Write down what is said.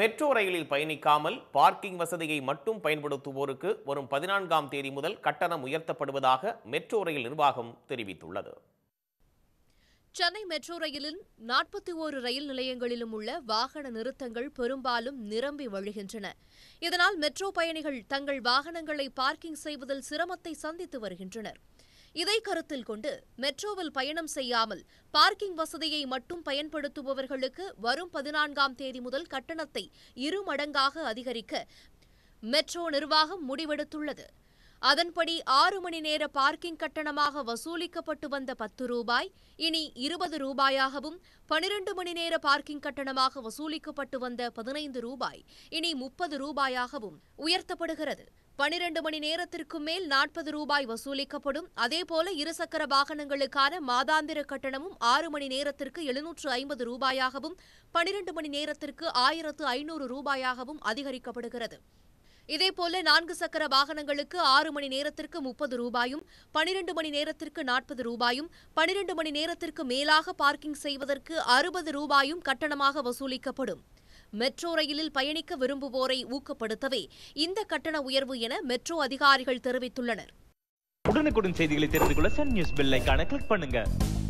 metro ரயிலில் பயணிக்காமல் parking வசதியை மட்டும் பயன்படுத்துவோருக்கு வரும் பதினான்காம் தேதி முதல் கட்டணம் உயர்த்தப்படுவதாக மெட்ரோ ரயில் நிர்வாகம் தெரிவித்துள்ளது சென்னை மெட்ரோ ரயிலில் நாற்பத்தி ஓரு ரயில் நிலையங்களிலும் உள்ள வாகன நிறுத்தங்கள் பெரும்பாலும் நிரம்பி வழிகின்றன இதனால் மெட்ரோ பயணிகள் தங்கள் வாகனங்களை பார்க்கிங் செய்வதில் சிரமத்தை சந்தித்து வருகின்றனர் இதை கருத்தில் கொண்டு மெட்ரோவில் பயணம் செய்யாமல் பார்க்கிங் வசதியை மட்டும் பயன்படுத்துபவர்களுக்கு வரும் பதினான்காம் தேதி முதல் கட்டணத்தை இரு மடங்காக அதிகரிக்க மெட்ரோ நிர்வாகம் முடிவெடுத்துள்ளது அதன்படி ஆறு மணி நேர பார்க்கிங் கட்டணமாக வசூலிக்கப்பட்டு வந்த பத்து ரூபாய் இனி இருபது ரூபாயாகவும் பனிரெண்டு மணி நேர பார்க்கிங் கட்டணமாக வசூலிக்கப்பட்டு வந்த பதினைந்து ரூபாய் இனி முப்பது ரூபாயாகவும் உயர்த்தப்படுகிறது பனிரண்டு மணி நேரத்திற்கு மேல் நாற்பது ரூபாய் வசூலிக்கப்படும் அதேபோல இருசக்கர வாகனங்களுக்கான மாதாந்திர கட்டணமும் ஆறு மணி நேரத்திற்கு எழுநூற்று ஐம்பது ரூபாயாகவும் பனிரண்டு மணி நேரத்திற்கு ஆயிரத்து ஐநூறு ரூபாயாகவும் அதிகரிக்கப்படுகிறது இதேபோல நான்கு சக்கர வாகனங்களுக்கு ஆறு மணி நேரத்திற்கு முப்பது ரூபாயும் பனிரெண்டு மணி நேரத்திற்கு நாற்பது ரூபாயும் பனிரெண்டு மணி நேரத்திற்கு மேலாக பார்க்கிங் செய்வதற்கு அறுபது ரூபாயும் கட்டணமாக வசூலிக்கப்படும் மெட்ரோ ரயிலில் பயணிக்க விரும்புவோரை ஊக்கப்படுத்தவே இந்த கட்டண உயர்வு என மெட்ரோ அதிகாரிகள் தெரிவித்துள்ளனர் உடனுக்குடன் செய்திகளை தெரிந்து கொள்ள சன் நியூஸ் பெல் கிளிக் பண்ணுங்க